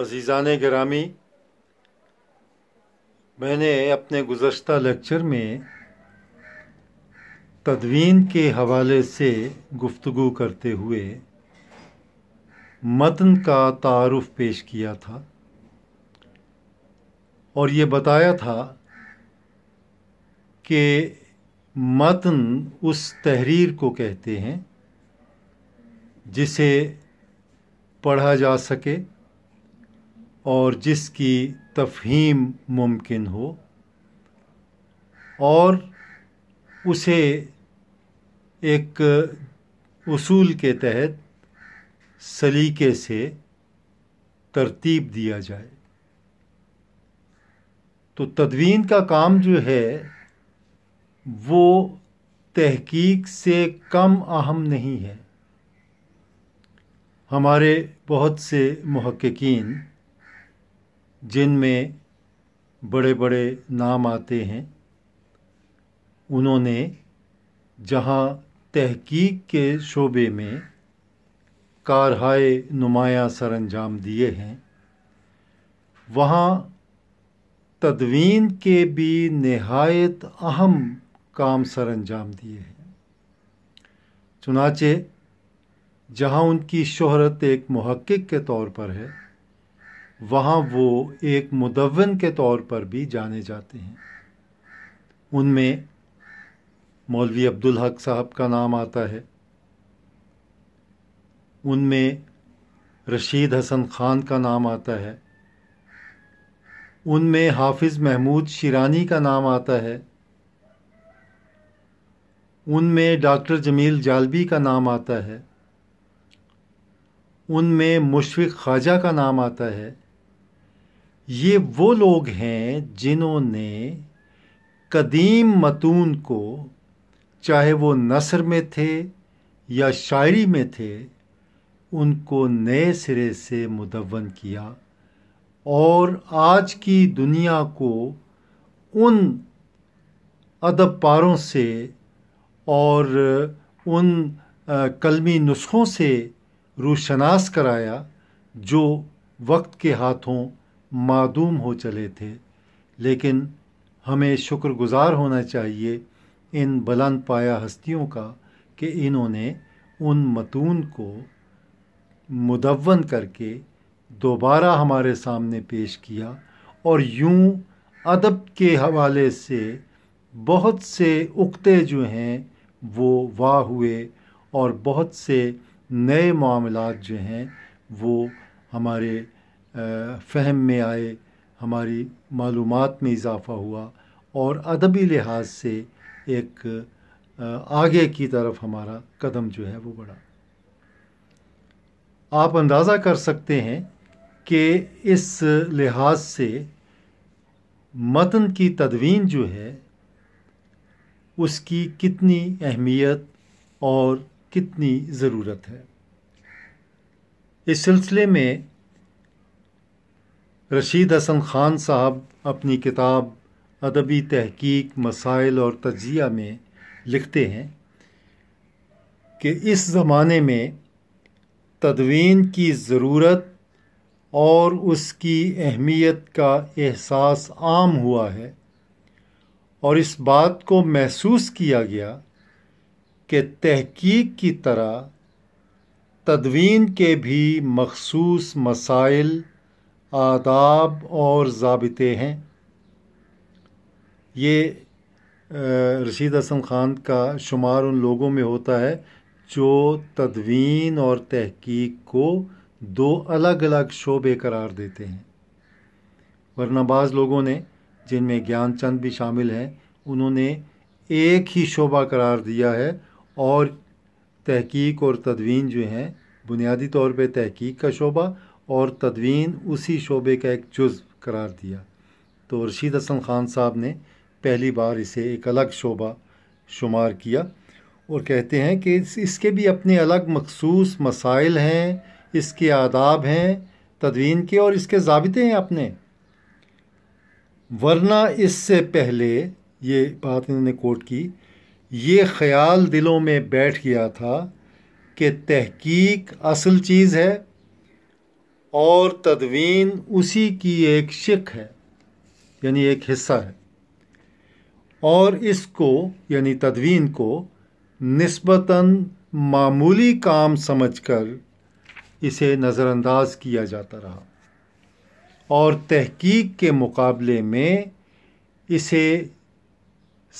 अजीज़ान ग्रामी मैंने अपने गुज्त लेक्चर में तदवीन के हवाले से गुफ्तु करते हुए मतन का तारफ़ पेश किया था और ये बताया था कि मतन उस तहरीर को कहते हैं जिसे पढ़ा जा सके और जिसकी तफहीम मुमकिन हो और उसे एक उसूल के तहत सलीके से तरतीब दिया जाए तो तदवीन का काम जो है वो तहकीक से कम अहम नहीं है हमारे बहुत से महक्कीन जिनमें बड़े बड़े नाम आते हैं उन्होंने जहाँ तहकीक के शोबे में कारहाए नुमाया अंजाम दिए हैं वहाँ तदवीन के भी नहायत अहम काम सर अंजाम दिए हैं चुनाचे जहाँ उनकी शहरत एक महक्क के तौर पर है वहाँ वो एक मुदवन के तौर पर भी जाने जाते हैं उनमें मौलवी अब्दुल हक साहब का नाम आता है उनमें रशीद हसन ख़ान का नाम आता है उनमें हाफिज़ महमूद शिरानी का नाम आता है उनमें डॉक्टर जमील जालबी का नाम आता है उनमें मुशफ़ ख्वाजा का नाम आता है ये वो लोग हैं जिन्होंने कदीम मतून को चाहे वो नसर में थे या शायरी में थे उनको नए सिरे से मुदवन किया और आज की दुनिया को उन अदब पारों से और उन कलमी नुस्खों से रूशनास कराया जो वक्त के हाथों मादूम हो चले थे लेकिन हमें शुक्रगुजार होना चाहिए इन बुलंद पाया हस्तियों का कि इन्होंने उन मतून को मुदवन करके दोबारा हमारे सामने पेश किया और यूं अदब के हवाले से बहुत से उक्ते जो हैं वो वाह हुए और बहुत से नए मामलात जो हैं वो हमारे फ़हम में आए हमारी मालूम में इजाफ़ा हुआ और अदबी लिहाज से एक आगे की तरफ हमारा कदम जो है वो बढ़ा आप अंदाज़ा कर सकते हैं कि इस लिहाज से मतन की तदवीन जो है उसकी कितनी अहमियत और कितनी ज़रूरत है इस सिलसिले में रशीद हसन ख़ान साहब अपनी किताब अदबी तहकीक मसाइल और तजिया में लिखते हैं कि इस ज़माने में तदवीन की ज़रूरत और उसकी अहमियत का एहसास आम हुआ है और इस बात को महसूस किया गया कि तहकीक की तरह तदवीन के भी मखसूस मसाइल आदाब और ज़ाबते हैं ये रशीद असम ख़ान का शुमार उन लोगों में होता है जो तदवीन और तहकीक को दो अलग अलग शोबे करार देते हैं वरना बाज़ लोगों ने जिनमें ज्ञान चंद भी शामिल हैं उन्होंने एक ही शोबा करार दिया है और तहकीक और तदवीन जो हैं बुनियादी तौर पे तहकीक का शोबा और तदवीन उसी शोबे का एक जुज़ करार दिया तो रशीद हसन ख़ान साहब ने पहली बार इसे एक अलग शोबा शुमार किया और कहते हैं कि इस, इसके भी अपने अलग मखसूस मसाइल हैं इसके आदाब हैं तदवीन के और इसके ज़ाबते हैं अपने वरना इससे पहले ये बात इन्होंने कोट की ये ख्याल दिलों में बैठ गया था कि तहकीक असल चीज़ है और तदवीन उसी की एक शिक है यानी एक हिस्सा है और इसको यानी तदवीन को नस्बता मामूली काम समझकर इसे नज़रअंदाज किया जाता रहा और तहकीक के मुकाबले में इसे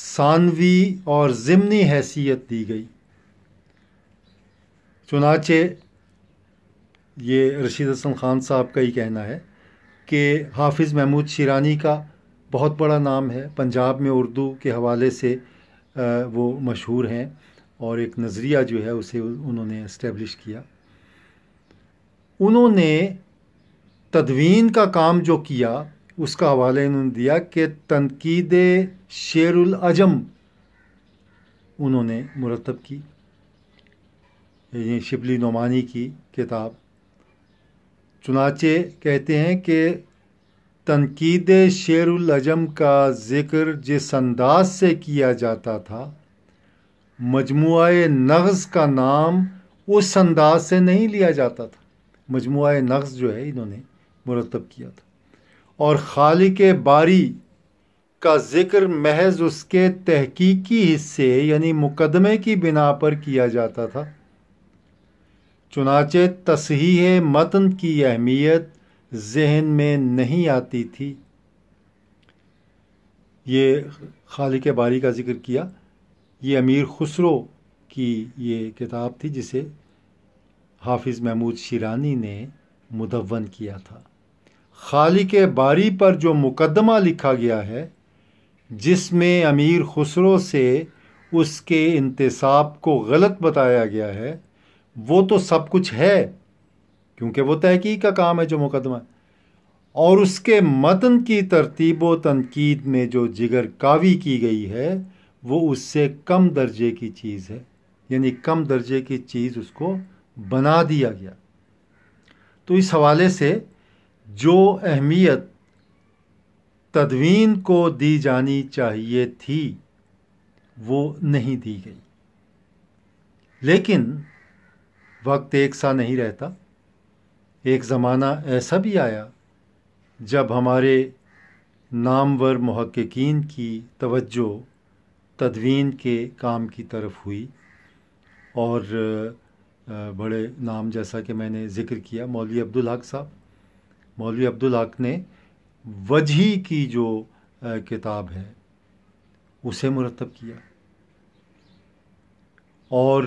सानवी और ज़िमनी हैसियत दी गई चुनाचे ये रशीद हसन ख़ान साहब का ही कहना है कि हाफिज़ महमूद शिरानी का बहुत बड़ा नाम है पंजाब में उर्दू के हवाले से वो मशहूर हैं और एक नज़रिया जो है उसे उन्होंने इस्टेब्लिश किया उन्होंने तदवीन का काम जो किया उसका हवाला इन्होंने दिया कि तनकीद शेरजम उन्होंने मुरतब की शिबली नुमानी की किताब चुनाचे कहते हैं कि तनकीद शेरम का ज़िक्र जिस अंदाज से किया जाता था मजमु नग्ज़ का नाम उस अंदाज से नहीं लिया जाता था मजमू नग्ज़ जो है इन्होंने मुरतब किया था और खालिक बारी का ज़िक्र महज उसके तहकीकी हिस्से यानी मुकदमे की बिना पर किया जाता था चुनाचे तसही मतन की अहमियत जहन में नहीं आती थी ये खाल के बारी का जिक्र किया ये अमीर खुसरो की ये किताब थी जिसे हाफिज़ महमूद शिरानी ने मुदवन किया था खाल के बारी पर जो मुकदमा लिखा गया है जिसमें अमीर खुसरो से उसके इंतसाब को गलत बताया गया है वो तो सब कुछ है क्योंकि वो तहकीक का काम है जो मुकदमा है और उसके मतन की तरतीब व तनकीद में जो जिगर कावी की गई है वो उससे कम दर्जे की चीज़ है यानी कम दर्जे की चीज़ उसको बना दिया गया तो इस हवाले से जो अहमियत तदवीन को दी जानी चाहिए थी वो नहीं दी गई लेकिन वक्त एक सा नहीं रहता एक ज़माना ऐसा भी आया जब हमारे नामवर महक्कीन की तवज्जो तदवीन के काम की तरफ हुई और बड़े नाम जैसा कि मैंने ज़िक्र किया मौलवी अब्दुल हक साहब मौलवी अब्दुल हक ने वजही की जो किताब है उसे मुरतब किया और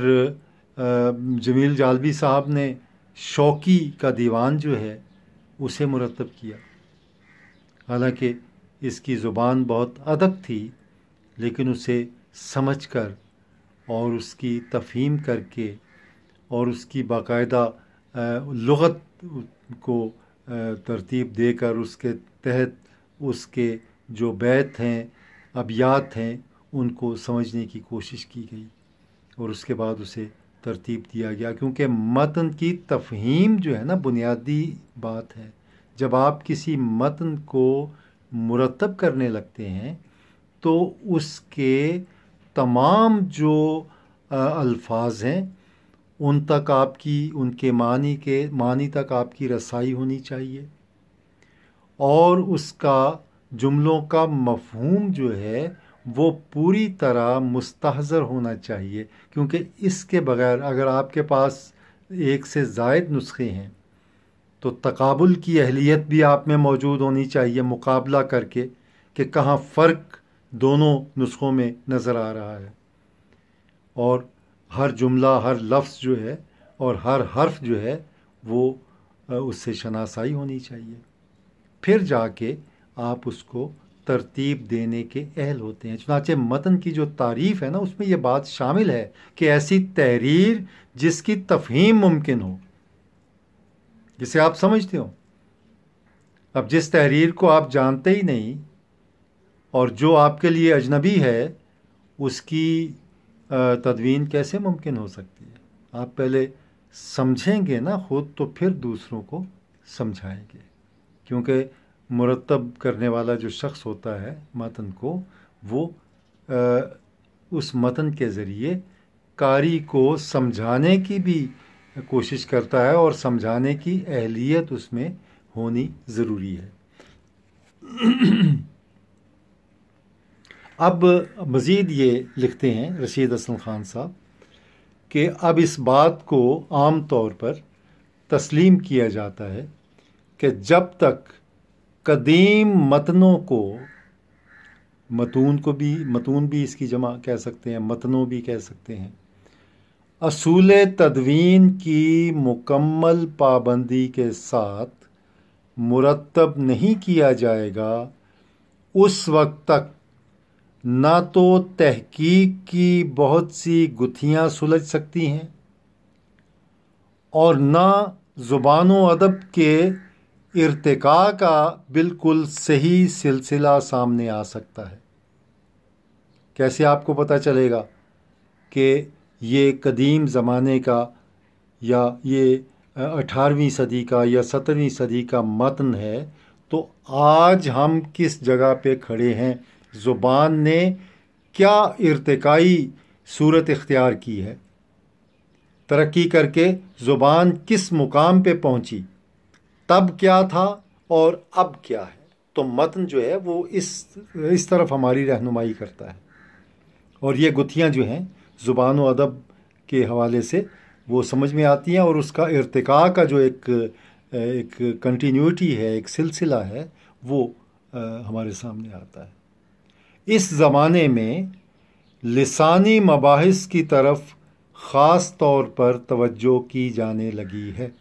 जमील जालवी साहब ने शौकी का दीवान जो है उसे मुरतब किया हालांकि इसकी ज़ुबान बहुत अदब थी लेकिन उसे समझ कर और उसकी तफहीम करके और उसकी बाकायदा लगत को तरतीब देकर उसके तहत उसके जो बैत हैं अबियात हैं उनको समझने की कोशिश की गई और उसके बाद उसे तरतीब दिया गया क्योंकि मतन की तफहीम जो है ना बुनियादी बात है जब आप किसी मतन को मुरतब करने लगते हैं तो उसके तमाम जो अल्फाज हैं उन तक आपकी उनके मानी के मानी तक आपकी रसाई होनी चाहिए और उसका जुमलों का मफहूम जो है वो पूरी तरह मुस्तर होना चाहिए क्योंकि इसके बगैर अगर आपके पास एक से जायद नुस्खे हैं तो तकबुल की अहलियत भी आप में मौजूद होनी चाहिए मुकाबला करके कि कहाँ फ़र्क दोनों नुस्खों में नज़र आ रहा है और हर जुमला हर लफ्ज़ जो है और हर हर्फ जो है वो उससे शनासाई होनी चाहिए फिर जाके आप उसको तरतीब देने के अहल होते हैं चुनाचे मतन की जो तारीफ़ है ना उसमें यह बात शामिल है कि ऐसी तहरीर जिसकी तफहीम मुमकिन हो जिसे आप समझते हो अब जिस तहरीर को आप जानते ही नहीं और जो आपके लिए अजनबी है उसकी तदवीन कैसे मुमकिन हो सकती है आप पहले समझेंगे ना ख़ुद तो फिर दूसरों को समझाएंगे क्योंकि मुरतब करने वाला जो शख्स होता है मतन को वो आ, उस मतन के ज़रिए कारी को समझाने की भी कोशिश करता है और समझाने की अहलियत उसमें होनी ज़रूरी है अब मज़ीद ये लिखते हैं रशीद असल ख़ान साहब कि अब इस बात को आम तौर पर तस्लीम किया जाता है कि जब तक कदीम मतनों को मतून को भी मतून भी इसकी जमा कह सकते हैं मतनों भी कह सकते हैं असूल तदवीन की मुकम्मल पाबंदी के साथ मुरतब नहीं किया जाएगा उस वक्त तक ना तो तहकीक की बहुत सी गुथियां सुलझ सकती हैं और ना ज़ुबान अदब के इरतका का बिल्कुल सही सिलसिला सामने आ सकता है कैसे आपको पता चलेगा कि ये कदीम ज़माने का या ये अठारहवीं सदी का या सत्रहवीं सदी का मतन है तो आज हम किस जगह पे खड़े हैं ज़ुबान ने क्या इरतकाई सूरत इख्तियार की है तरक्की करके ज़ुबान किस मुकाम पे पहुंची तब क्या था और अब क्या है तो मतन जो है वो इस इस तरफ हमारी रहनुमाई करता है और ये गुथियाँ जो हैं ज़ुबान व अदब के हवाले से वो समझ में आती हैं और उसका इरतका का जो एक एक कंटिन्यूटी है एक सिलसिला है वो आ, हमारे सामने आता है इस ज़माने में लसानी मबास की तरफ ख़ास तौर पर तवज्जो की जाने लगी है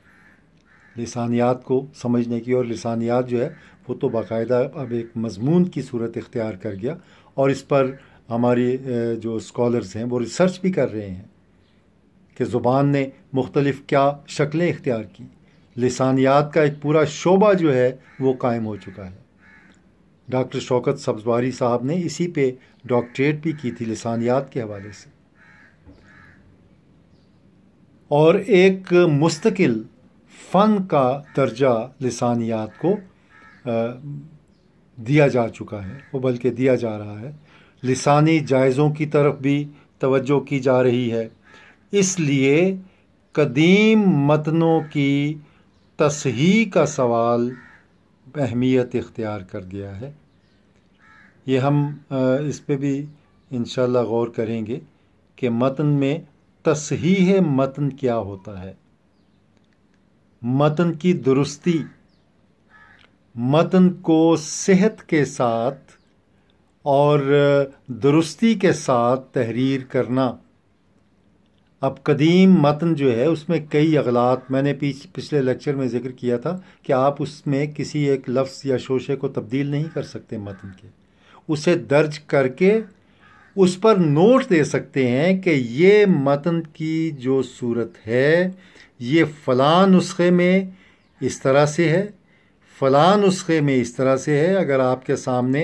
लसानियात को समझने की और लसानियात जो है वो तो बाकायदा अब एक मजमून की सूरत इख्तियार कर गया और इस पर हमारी जो स्कॉलर्स हैं वो रिसर्च भी कर रहे हैं कि ज़ुबान ने मुख्तलिफ़ क्या शक्लें इख्तियार की लसानियात का एक पूरा शोबा जो है वो कायम हो चुका है डॉक्टर शौकत सब्जवारी साहब ने इसी पे डॉक्टरेट भी की थी लसानियात के हवाले से और एक मुस्तकिल फ़न का दर्जा लसानियात को दिया जा चुका है वो बल्कि दिया जा रहा है लसानी जायज़ों की तरफ भी तवज्जो की जा रही है इसलिए कदीम मतनों की तसही का सवाल अहमियत इख्तियार कर गया है ये हम इस पर भी इन गौर करेंगे कि मतन में तसही मतन क्या होता है मतन की दुरुस्ती मतन को सेहत के साथ और दुरुस्ती के साथ तहरीर करना अब कदीम मतन जो है उसमें कई अगलात मैंने पीछ पिछले लेक्चर में ज़िक्र किया था कि आप उसमें किसी एक लफ्ज़ या शोशे को तब्दील नहीं कर सकते मतन के उसे दर्ज करके उस पर नोट दे सकते हैं कि ये मतन की जो सूरत है ये फ़लाँ नुस्खे में इस तरह से है फ़लाँ नुस्खे में इस तरह से है अगर आपके सामने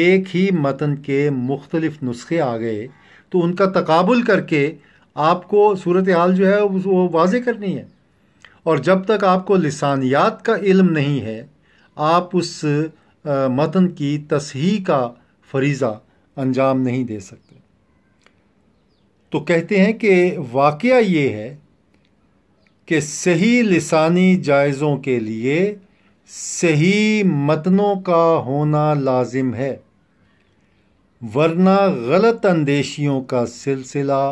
एक ही मतन के मुख्तलिफ नुस्खे आ गए तो उनका तकबुल करके आपको सूरत हाल जो है वो वाज करनी है और जब तक आपको लसानियात का इल्म नहीं है आप उस मतन की तसही का फरीज़ा अंजाम नहीं दे सकते तो कहते हैं कि वाक़ ये है कि सही लसानी जायज़ों के लिए सही मतनों का होना लाजिम है वरना गलत अंदेशियों का सिलसिला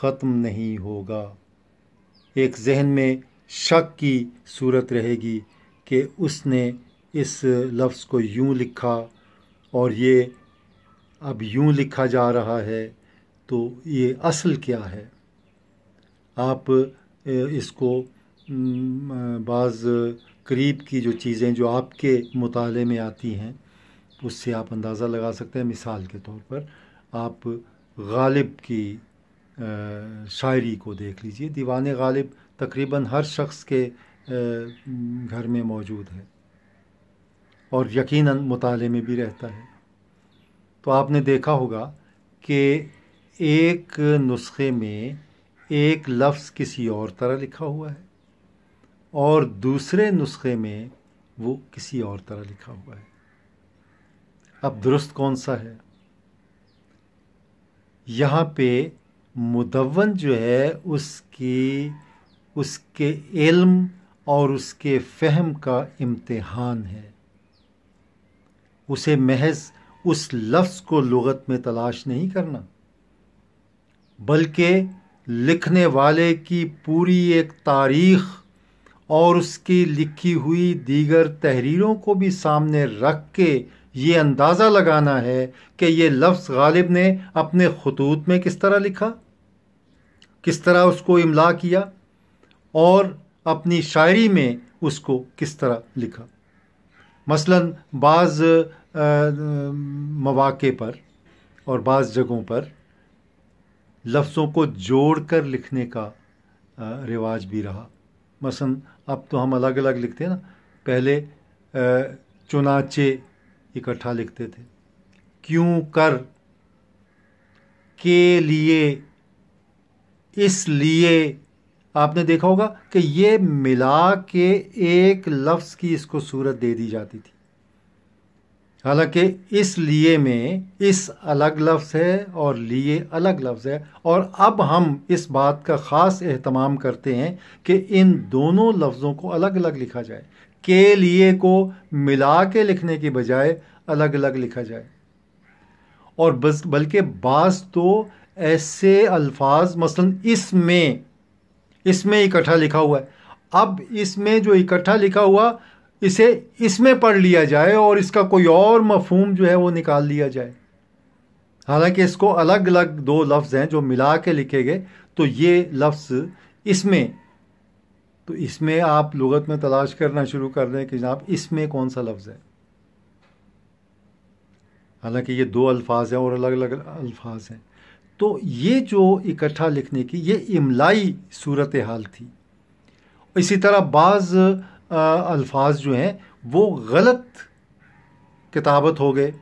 ख़त्म नहीं होगा एक जहन में शक की सूरत रहेगी कि उसने इस लफ्ज़ को यूं लिखा और ये अब यूं लिखा जा रहा है तो ये असल क्या है आप इसको बाज़ करीब की जो चीज़ें जो आपके मुताले में आती हैं उससे आप अंदाज़ा लगा सकते हैं मिसाल के तौर पर आप गालिब की शायरी को देख लीजिए दीवान गालिब तकरीबन हर शख्स के घर में मौजूद है और यकीनन मुताले में भी रहता है तो आपने देखा होगा कि एक नुस्खे में एक लफ्ज़ किसी और तरह लिखा हुआ है और दूसरे नुस्खे में वो किसी और तरह लिखा हुआ है अब दुरुस्त कौन सा है यहाँ पे मुदवन जो है उसकी उसके इल्म और उसके फहम का इम्तिहान है उसे महज उस लफ्ज़ को लगत में तलाश नहीं करना बल्कि लिखने वाले की पूरी एक तारीख़ और उसकी लिखी हुई दीगर तहरीरों को भी सामने रख के ये अंदाज़ा लगाना है कि ये लफ्ज़ गालिब ने अपने खतूत में किस तरह लिखा किस तरह उसको इमला किया और अपनी शायरी में उसको किस तरह लिखा मसलन बाज़ मौाक़े पर और बाज़ जगहों पर लफ्ज़ों को जोड़ कर लिखने का रिवाज भी रहा मसन अब तो हम अलग अलग लिखते हैं ना पहले चुनाचे इकट्ठा लिखते थे क्यों कर के लिए इसलिए आपने देखा होगा कि ये मिला के एक लफ्ज़ की इसको सूरत दे दी जाती थी हालांकि इस लिए में इस अलग लफ्ज़ है और लिए अलग लफ्ज़ है और अब हम इस बात का ख़ास अहतमाम करते हैं कि इन दोनों लफ्ज़ों को अलग अलग लिखा जाए के लिए को मिला के लिखने के बजाय अलग अलग लिखा जाए और बस बल्कि बास तो ऐसे अल्फाज मसलन इसमें इसमें इकट्ठा लिखा हुआ है अब इसमें जो इकट्ठा लिखा हुआ इसे इसमें पढ़ लिया जाए और इसका कोई और मफहम जो है वो निकाल लिया जाए हालांकि इसको अलग अलग दो लफ्ज़ हैं जो मिला के लिखे गए तो ये लफ्ज़ इसमें तो इसमें आप लगत में तलाश करना शुरू कर दें कि जनाब इसमें कौन सा लफ्ज़ है हालांकि ये दो अल्फाज हैं और अलग अलग अल्फाज हैं तो ये जो इकट्ठा लिखने की ये इमलाई सूरत हाल थी इसी तरह बाज़ अल्फाज जो हैं वो गलत किताबत हो गए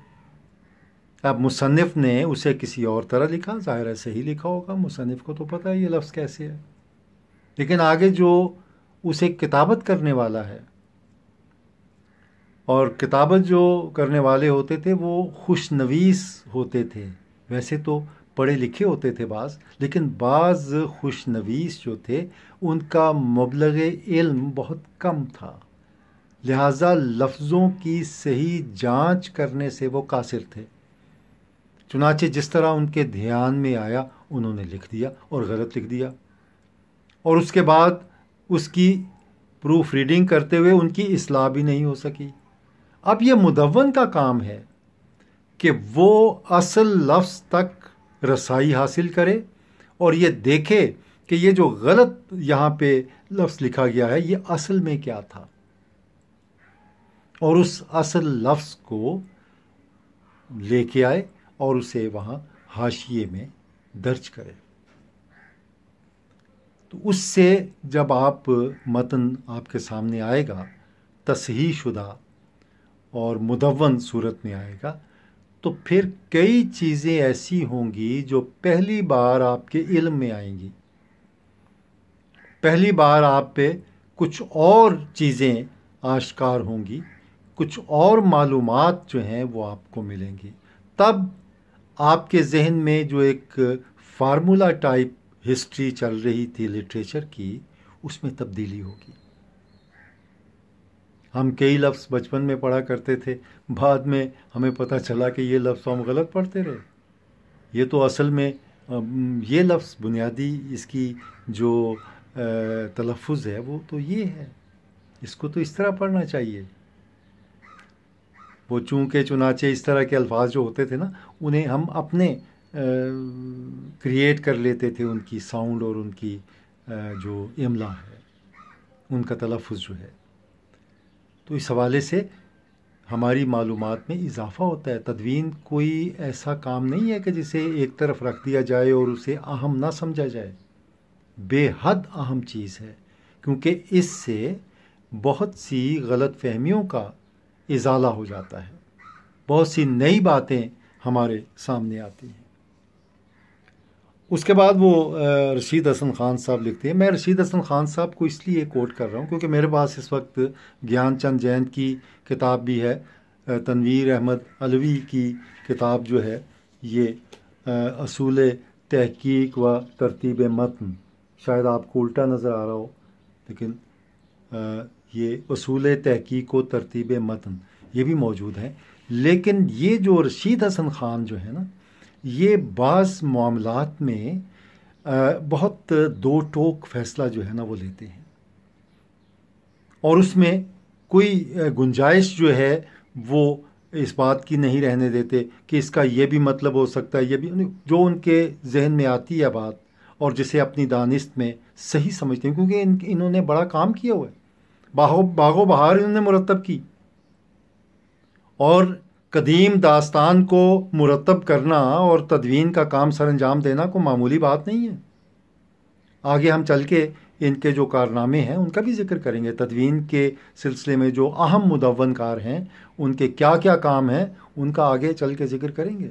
अब मुसनफ़ ने उसे किसी और तरह लिखा ज़ाहिर से ही लिखा होगा मुसनफ़ को तो पता है ये लफ्ज़ कैसे है लेकिन आगे जो उसे किताबत करने वाला है और किताबत जो करने वाले होते थे वो खुशनवीस होते थे वैसे तो पढ़े लिखे होते थे बाज़ लेकिन बाज़ खुशनवीस जो थे उनका मबलग इल्म बहुत कम था लिहाजा लफ्ज़ों की सही जांच करने से वो कासिर थे चुनाचे जिस तरह उनके ध्यान में आया उन्होंने लिख दिया और गलत लिख दिया और उसके बाद उसकी प्रूफ रीडिंग करते हुए उनकी असलाह भी नहीं हो सकी अब यह मुदवन का काम है कि वो असल लफ्ज़ तक रसाई हासिल करे और ये देखे कि ये जो गलत यहाँ पे लफ्ज़ लिखा गया है ये असल में क्या था और उस असल लफ्ज़ को लेके आए और उसे वहाँ हाशिए में दर्ज करें तो उससे जब आप मतन आपके सामने आएगा तसही शुदा और मुदवन सूरत में आएगा तो फिर कई चीज़ें ऐसी होंगी जो पहली बार आपके इल्म में आएंगी पहली बार आप पे कुछ और चीज़ें आश्कार होंगी कुछ और मालूम जो हैं वो आपको मिलेंगी तब आपके जहन में जो एक फार्मूला टाइप हिस्ट्री चल रही थी लिटरेचर की उसमें तब्दीली होगी हम कई लफ्ज़ बचपन में पढ़ा करते थे बाद में हमें पता चला कि ये लफ्ज़ हम गलत पढ़ते रहे ये तो असल में ये लफ्ज़ बुनियादी इसकी जो तलफ़ है वो तो ये है इसको तो इस तरह पढ़ना चाहिए वो चूँके चुनाचे इस तरह के अल्फाज जो होते थे ना उन्हें हम अपने क्रिएट कर लेते थे उनकी साउंड और उनकी जो इमला है उनका तलफ़ जो है तो इस हवाले से हमारी मालूम में इजाफ़ा होता है तदवीन कोई ऐसा काम नहीं है कि जिसे एक तरफ रख दिया जाए और उसे अहम ना समझा जाए बेहद अहम चीज़ है क्योंकि इससे बहुत सी गलत फहमियों का इजाला हो जाता है बहुत सी नई बातें हमारे सामने आती हैं उसके बाद वो रशीद हसन ख़ान साहब लिखते हैं मैं रशीद हसन ख़ान साहब को इसलिए कोट कर रहा हूँ क्योंकि मेरे पास इस वक्त ज्ञान चंद जैन की किताब भी है तनवीर अहमद अलवी की किताब जो है ये असूल तहकीक व तरतीब मतन शायद आपको उल्टा नज़र आ रहा हो लेकिन ये असूल तहकीक व तरतीब मतन ये भी मौजूद हैं लेकिन ये जो रशीद हसन ख़ान जो है ना ये बाज़ मामलात में बहुत दो टोक फैसला जो है ना वो लेते हैं और उसमें कोई गुंजाइश जो है वो इस बात की नहीं रहने देते कि इसका ये भी मतलब हो सकता है ये भी जो उनके जहन में आती है बात और जिसे अपनी दानिश में सही समझते हैं क्योंकि इन इन्होंने बड़ा काम किया हुआ है बाहो बागो बहार इन्होंने मुरतब की और कदीम दास्तान को मुरतब करना और तदवीन का काम सर अंजाम देना कोई मामूली बात नहीं है आगे हम चल के इनके जो कारनामे हैं उनका भी जिक्र करेंगे तदवीन के सिलसिले में जो अहम मुदवनकार हैं उनके क्या क्या काम हैं उनका आगे चल के जिक्र करेंगे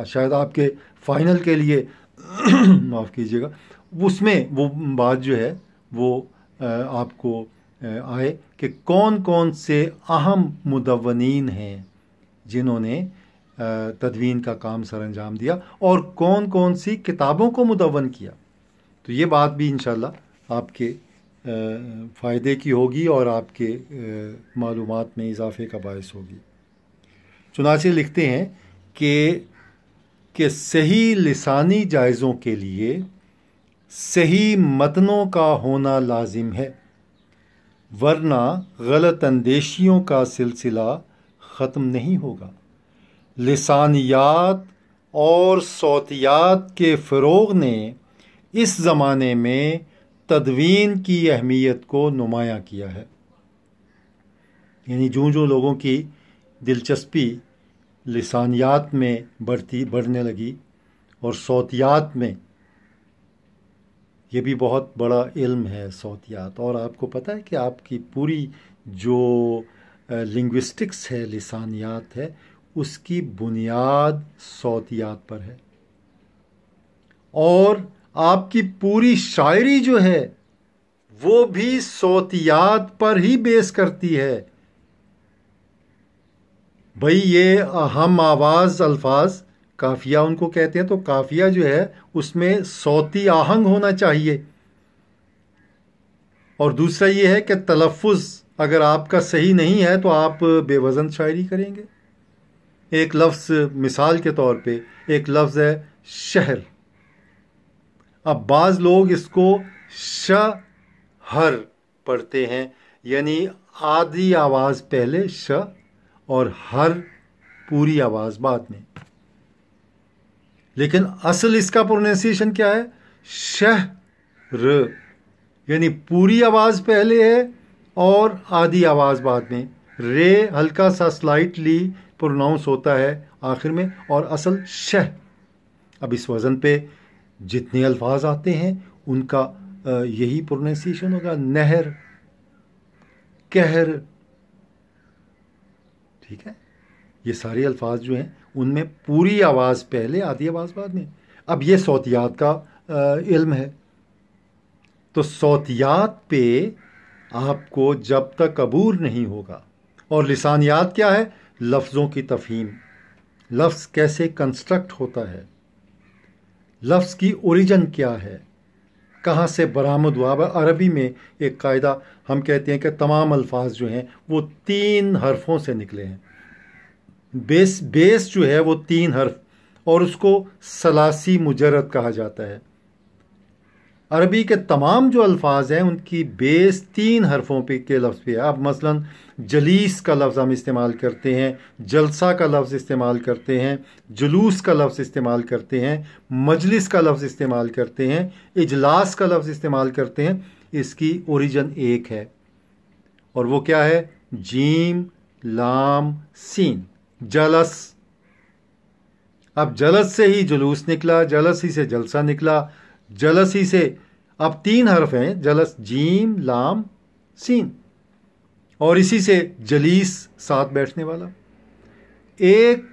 आज शायद आपके फाइनल के लिए माफ़ कीजिएगा उसमें वो बात जो है वो आपको आए कि कौन कौन से अहम मुदवनिन हैं जिन्होंने तदवीन का काम सर अंजाम दिया और कौन कौन सी किताबों को मुदवन किया तो ये बात भी इन आपके फ़ायदे की होगी और आपके मालूम में इजाफे का बायस होगी चुनाचे लिखते हैं कि के सही लसानी जायज़ों के लिए सही मतनों का होना लाजिम है वरना गलत अंदेशियों का सिलसिला ख़त्म नहीं होगा लसानियात और सौतियात के फ़रोग ने इस ज़माने में तदवीन की अहमियत को नुमाया किया है यानी जो जो लोगों की दिलचस्पी लसानियात में बढ़ती बढ़ने लगी और सौतियात में ये भी बहुत बड़ा इल्म है सौतियात और आपको पता है कि आपकी पूरी जो लिंग्विस्टिक्स है लिसानियात है उसकी बुनियाद सौतियात पर है और आपकी पूरी शायरी जो है वो भी सौतियात पर ही बेस करती है भाई ये अहम आवाज़ अल्फाज काफिया उनको कहते हैं तो काफिया जो है उसमें सौती आहंग होना चाहिए और दूसरा ये है कि तलफ़ अगर आपका सही नहीं है तो आप बेवज़न शायरी करेंगे एक लफ्ज़ मिसाल के तौर पे एक लफ्ज़ है शहर अब बाज़ लोग इसको श हर पढ़ते हैं यानी आधी आवाज़ पहले श और हर पूरी आवाज़ बाद में लेकिन असल इसका प्रोनाउंसिएशन क्या है शह र यानी पूरी आवाज़ पहले है और आधी आवाज़ बाद में रे हल्का सा स्लाइटली प्रोनाउंस होता है आखिर में और असल शह अब इस वज़न पे जितने अल्फाज आते हैं उनका यही प्रोनाशिएशन होगा नहर कहर ठीक है ये सारे अल्फाज जो हैं उनमें पूरी आवाज़ पहले आधी आवाज़ बाद में अब ये सौतियात का आ, इल्म है तो सौतियात पे आपको जब तक कबूर नहीं होगा और लसानियात क्या है लफ्ज़ों की तफहीम लफ्ज़ कैसे कंस्ट्रक्ट होता है लफ्ज़ की ओरिजन क्या है कहाँ से बरामद हुआ अरबी में एक कायदा हम कहते हैं कि तमाम अल्फाज जो हैं वो तीन हरफों से निकले हैं बेस बेस जो है वो तीन हर्फ और उसको सलासी मुजरद कहा जाता है अरबी के तमाम जो अल्फाज हैं उनकी बेस तीन हरफों पे के लफ्ज़ पे है अब मसलन जलीस का लफ्ज़ हम इस्तेमाल करते हैं जलसा का लफ्ज़ इस्तेमाल करते हैं जुलूस का लफ्ज़ इस्तेमाल करते हैं मजलिस का लफ्ज़ इस्तेमाल करते हैं इजलास का लफ्ज़ इस्तेमाल करते हैं इसकी ओरिजन एक है और वो क्या है जीम लाम सीन जलस अब जलस से ही जुलूस निकला जलस ही से जलसा निकला जलसी से अब तीन हर्फ हैं जलस जीम लाम सीन और इसी से जलीस साथ बैठने वाला एक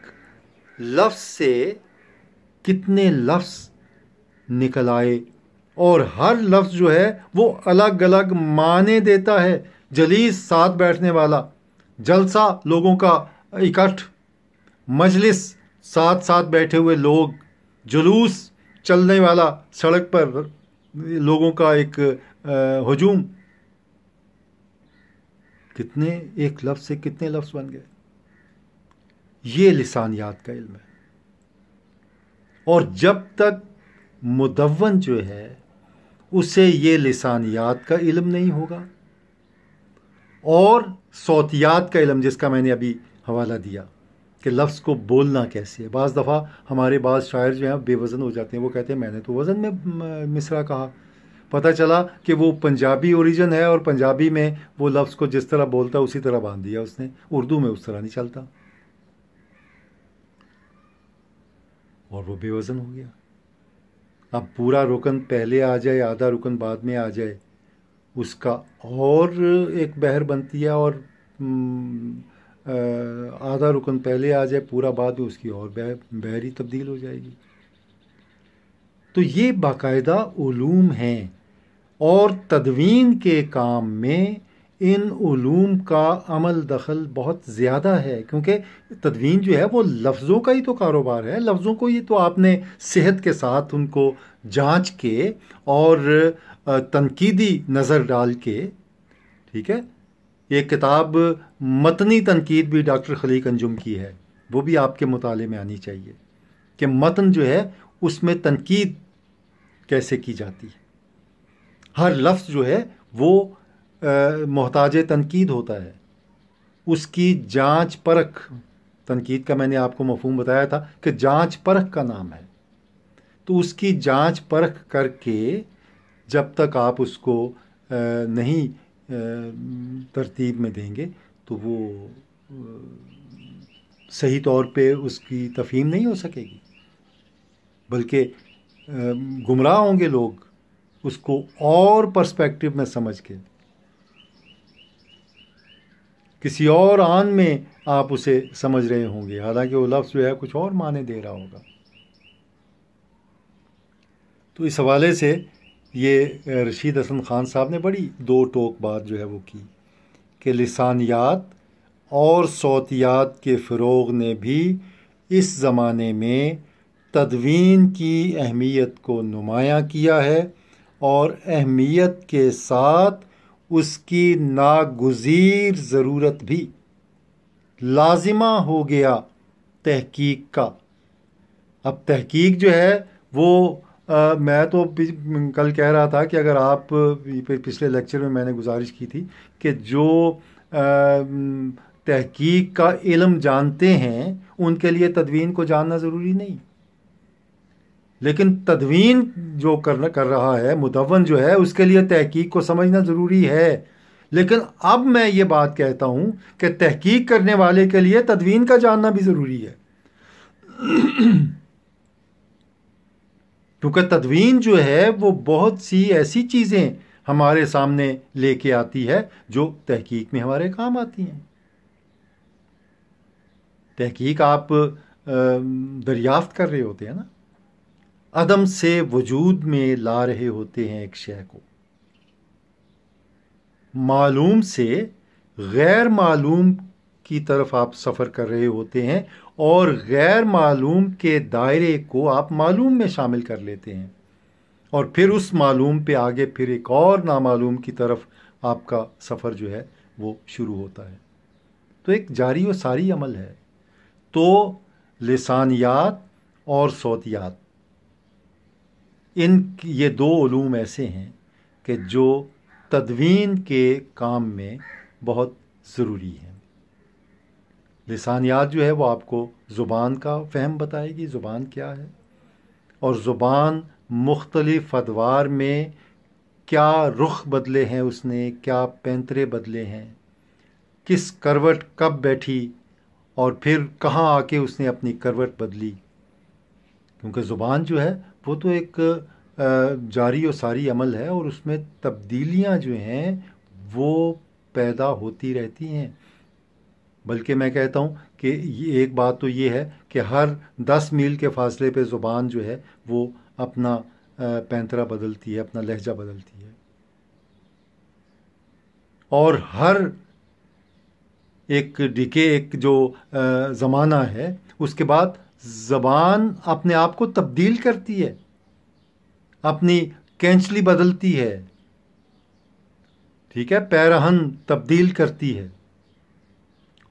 लफ्ज़ से कितने लफ्ज़ निकल आए और हर लफ्ज़ जो है वो अलग अलग माने देता है जलीस साथ बैठने वाला जलसा लोगों का इकट्ठ मजलिस साथ साथ बैठे हुए लोग जुलूस चलने वाला सड़क पर लोगों का एक हजूम कितने एक लफ्ज़ से कितने लफ्ज़ बन गए ये लिसानियात का इल्म है और जब तक मुदवन जो है उसे ये लिसानियात का इल्म नहीं होगा और सौतियात का इलम जिसका मैंने अभी हवाला दिया कि लफ्ज़ को बोलना कैसे है बज़ दफ़ा हमारे बाद शायर जो हैं बेवज़न हो जाते हैं वो कहते हैं मैंने तो वज़न में मिसरा कहा पता चला कि वो पंजाबी ओरिजिन है और पंजाबी में वो लफ्ज़ को जिस तरह बोलता है उसी तरह बांध दिया उसने उर्दू में उस तरह नहीं चलता और वो बेवज़न हो गया अब पूरा रुकन पहले आ जाए आधा रुकन बाद में आ जाए उसका और एक बहर बनती है और आधा रुकन पहले आ जाए पूरा बाद में उसकी और बह बहरी तब्दील हो जाएगी तो ये बाकायदा ूम हैं और तदवीन के काम में इन ूम का अमल दखल बहुत ज़्यादा है क्योंकि तदवीन जो है वो लफ्ज़ों का ही तो कारोबार है लफ्ज़ों को ही तो आपने सेहत के साथ उनको जांच के और तनकीदी नज़र डाल के ठीक है ये किताब मतनी तनकीद भी डॉक्टर खलीक अंजुम की है वो भी आपके मताले में आनी चाहिए कि मतन जो है उसमें तनकीद कैसे की जाती है हर लफ्ज़ जो है वो मोहताज तनकीद होता है उसकी जांच परख तनकीद का मैंने आपको मफहम बताया था कि जांच परख का नाम है तो उसकी जांच परख करके जब तक आप उसको नहीं तरतीब में देंगे तो वो सही तौर पे उसकी तफहीम नहीं हो सकेगी बल्कि गुमराह होंगे लोग उसको और पर्सपेक्टिव में समझ के किसी और आन में आप उसे समझ रहे होंगे हालांकि वो लफ्ज़ जो है कुछ और माने दे रहा होगा तो इस हवाले से ये रशीद हसन ख़ान साहब ने बड़ी दो टोक बात जो है वो की कि लसानियात और सौतियात के फ़रोग ने भी इस ज़माने में तदवीन की अहमियत को नुमाया किया है और अहमियत के साथ उसकी नागज़ीर ज़रूरत भी लाजिमा हो गया तहकीक का अब तहकीक जो है वो आ, मैं तो कल कह रहा था कि अगर आप पिछले लेक्चर में मैंने गुजारिश की थी कि जो तहकीक का इलम जानते हैं उनके लिए तदवीन को जानना ज़रूरी नहीं लेकिन तदवीन जो कर कर रहा है मुदवन जो है उसके लिए तहकीक को समझना ज़रूरी है लेकिन अब मैं ये बात कहता हूँ कि तहकीक करने वाले के लिए तदवीन का जानना भी ज़रूरी है क्योंकि तदवीन जो है वो बहुत सी ऐसी चीज़ें हमारे सामने लेके आती है जो तहकीक में हमारे काम आती हैं तहकीक आप दरियाफ्त कर रहे होते हैं ना अदम से वजूद में ला रहे होते हैं एक शय को मालूम से गैर मालूम की तरफ आप सफ़र कर रहे होते हैं और गैर मालूम के दायरे को आप मालूम में शामिल कर लेते हैं और फिर उस मालूम पे आगे फिर एक और नामालूम की तरफ आपका सफ़र जो है वो शुरू होता है तो एक जारी व सारी अमल है तो लसानियात और सौतियात इन ये दो ओलूम ऐसे हैं कि जो तदवीन के काम में बहुत ज़रूरी हैं लसानियात जो है वो आपको ज़ुबान का फ़हम बताएगी ज़ुबान क्या है और ज़ुबान मुख्तलिफ़ अदवार में क्या रुख बदले हैं उसने क्या पैंतरे बदले हैं किस करवट कब बैठी और फिर कहाँ आके उसने अपनी करवट बदली क्योंकि ज़ुबान जो है वो तो एक जारी और सारी अमल है और उसमें तब्दीलियाँ जो हैं वो पैदा होती रहती हैं बल्कि मैं कहता हूँ कि ये एक बात तो ये है कि हर दस मील के फासले पे ज़ुबान जो है वो अपना पैंतरा बदलती है अपना लहजा बदलती है और हर एक डिके एक जो ज़माना है उसके बाद ज़बान अपने आप को तब्दील करती है अपनी कैंचली बदलती है ठीक है पैरहन तब्दील करती है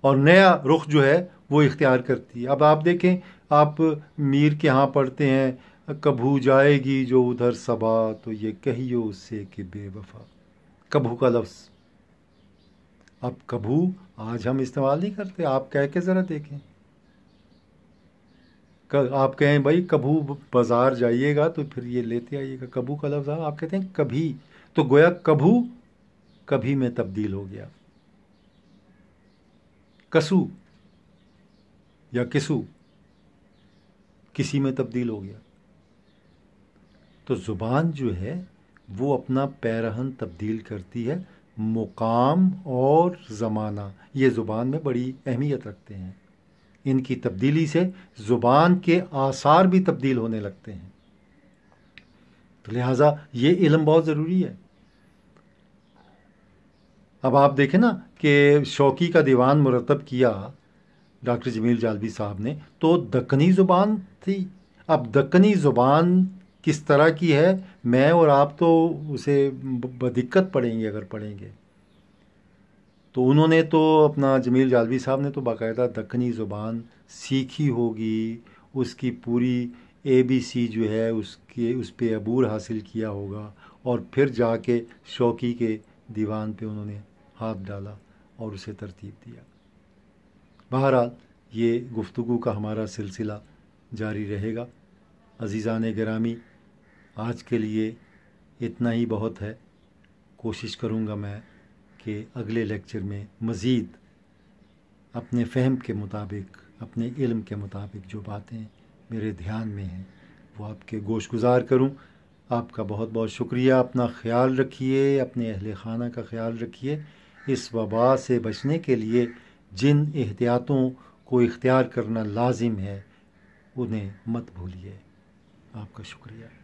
और नया रुख जो है वो इख्तियार करती है अब आप देखें आप मीर के यहाँ पढ़ते हैं कभू जाएगी जो उधर सबा तो ये कहियो उससे कि बेवफा कभू का लफ्ज़ अब कभू आज हम इस्तेमाल नहीं करते आप कह के ज़रा देखें आप कहें भाई कभू बाज़ार जाइएगा तो फिर ये लेते आइएगा कभू का लफ्ज़ आप कहते हैं कभी तो गोया कभू कभी में तब्दील हो गया कसु या किसु किसी में तब्दील हो गया तो ज़ुबान जो है वो अपना पैरहन तब्दील करती है मुकाम और ज़माना ये ज़ुबान में बड़ी अहमियत रखते हैं इनकी तब्दीली से ज़ुबान के आसार भी तब्दील होने लगते हैं तो लिहाजा ये इलम बहुत ज़रूरी है अब आप देखें ना कि शौकी का दीवान मुरतब किया डॉक्टर जमील जालवी साहब ने तो दक्कनी ज़ुबान थी अब दक्कनी ज़ुबान किस तरह की है मैं और आप तो उसे दिक्कत पढ़ेंगे अगर पढ़ेंगे तो उन्होंने तो अपना जमील जालवी साहब ने तो बाकायदा दक्कनी ज़ुबान सीखी होगी उसकी पूरी ए बी सी जो है उसके उस पर अबूर हासिल किया होगा और फिर जाके शौकी के दीवान पे उन्होंने हाथ डाला और उसे तरतीब दिया बहरहाल ये गुफ्तु का हमारा सिलसिला जारी रहेगा अजीज़ान ग्रामी आज के लिए इतना ही बहुत है कोशिश करूँगा मैं कि अगले लेक्चर में मज़ीद अपने फहम के मुताबिक अपने इल्म के मुताबिक जो बातें मेरे ध्यान में हैं वो आपके गोश गुजार करूँ आपका बहुत बहुत शुक्रिया अपना ख्याल रखिए अपने अहल खाना का ख्याल रखिए इस वबा से बचने के लिए जिन एहतियातों को इख्तियार करना लाजिम है उन्हें मत भूलिए आपका शुक्रिया